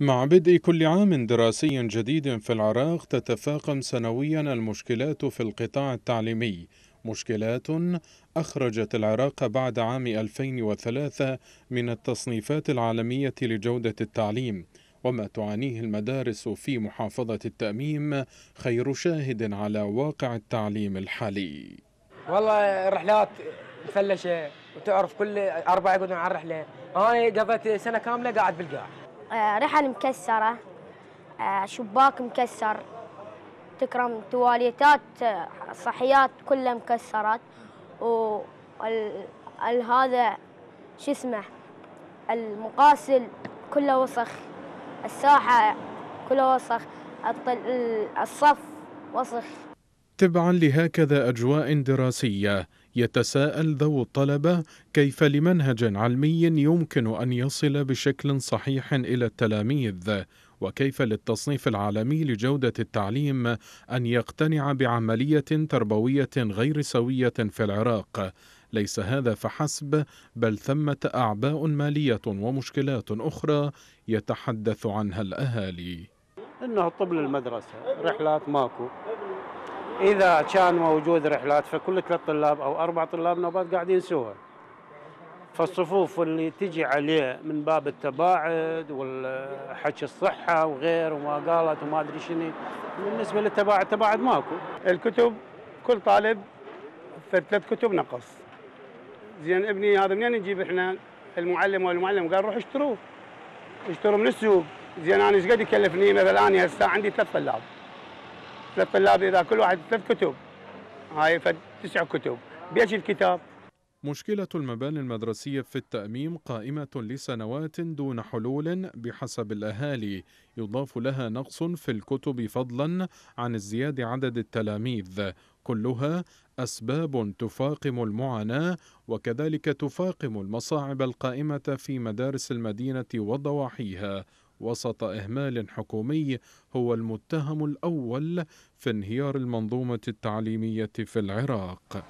مع بدء كل عام دراسي جديد في العراق تتفاقم سنويا المشكلات في القطاع التعليمي مشكلات أخرجت العراق بعد عام 2003 من التصنيفات العالمية لجودة التعليم وما تعانيه المدارس في محافظة التأميم خير شاهد على واقع التعليم الحالي والله رحلات مفلشه وتعرف كل اربع يقعدون على الرحله هاي قضيت سنه كامله قاعد بالقاع آه رحل مكسره آه شباك مكسر تكرم تواليتات آه، صحيات كلها مكسرات و هذا شو اسمه المقاسل كله وسخ الساحه كله وسخ الصف وسخ تبعا لهكذا أجواء دراسية يتساءل ذو الطلبة كيف لمنهج علمي يمكن أن يصل بشكل صحيح إلى التلاميذ وكيف للتصنيف العالمي لجودة التعليم أن يقتنع بعملية تربوية غير سوية في العراق ليس هذا فحسب بل ثمة أعباء مالية ومشكلات أخرى يتحدث عنها الأهالي إنه طب للمدرسة رحلات ماكو إذا كان موجود رحلات فكل ثلاث طلاب أو أربع طلاب نوبات قاعدين سوا فالصفوف اللي تجي عليه من باب التباعد والحكي الصحة وغير وما قالت وما أدري شنو بالنسبة للتباعد تباعد ماكو الكتب كل طالب ثلاث كتب نقص زين ابني هذا منين نجيب احنا المعلم والمعلم قال روح اشتروه اشتروا من السوق زين انا ايش قد يكلفني مثلا انا هسه عندي ثلاث طلاب للطلاب اذا كل واحد ثلاث كتب هاي تسع كتب بيش الكتاب مشكلة المباني المدرسية في التأميم قائمة لسنوات دون حلول بحسب الأهالي يضاف لها نقص في الكتب فضلا عن ازدياد عدد التلاميذ كلها أسباب تفاقم المعاناة وكذلك تفاقم المصاعب القائمة في مدارس المدينة وضواحيها وسط إهمال حكومي هو المتهم الأول في انهيار المنظومة التعليمية في العراق